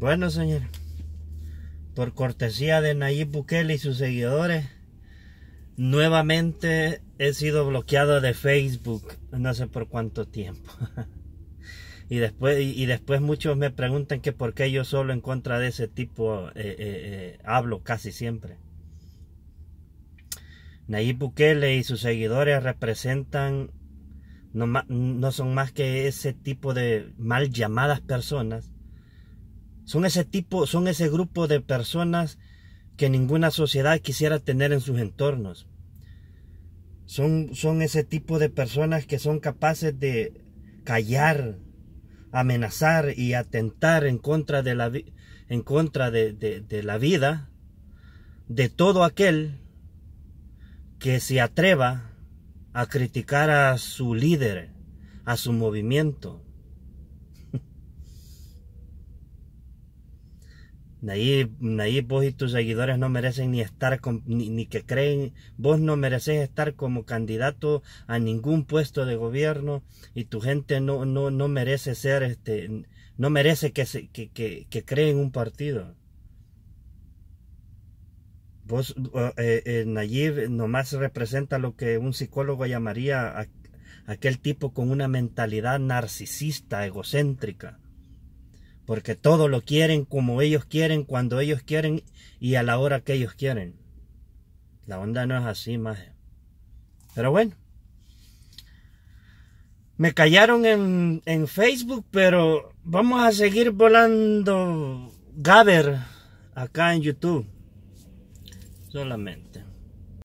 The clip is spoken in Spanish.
Bueno, señor, por cortesía de Nayib Bukele y sus seguidores, nuevamente he sido bloqueado de Facebook, no sé por cuánto tiempo. y, después, y después muchos me preguntan que por qué yo solo en contra de ese tipo eh, eh, eh, hablo casi siempre. Nayib Bukele y sus seguidores representan, no son más que ese tipo de mal llamadas personas son ese tipo, son ese grupo de personas que ninguna sociedad quisiera tener en sus entornos. Son, son ese tipo de personas que son capaces de callar, amenazar y atentar en contra de la, en contra de la vida de todo aquel que se atreva a criticar a su líder, a su movimiento, Nayib, Nayib, vos y tus seguidores no merecen ni estar, ni, que creen, vos no mereces estar como candidato a ningún puesto de gobierno y tu gente no, no, no merece ser, este, no merece que, se, que, creen un partido. Vos, eh, eh, Nayib, nomás representa lo que un psicólogo llamaría aquel tipo con una mentalidad narcisista, egocéntrica porque todo lo quieren como ellos quieren, cuando ellos quieren y a la hora que ellos quieren. La onda no es así, más. Pero bueno. Me callaron en, en Facebook, pero vamos a seguir volando Gaber acá en YouTube. Solamente.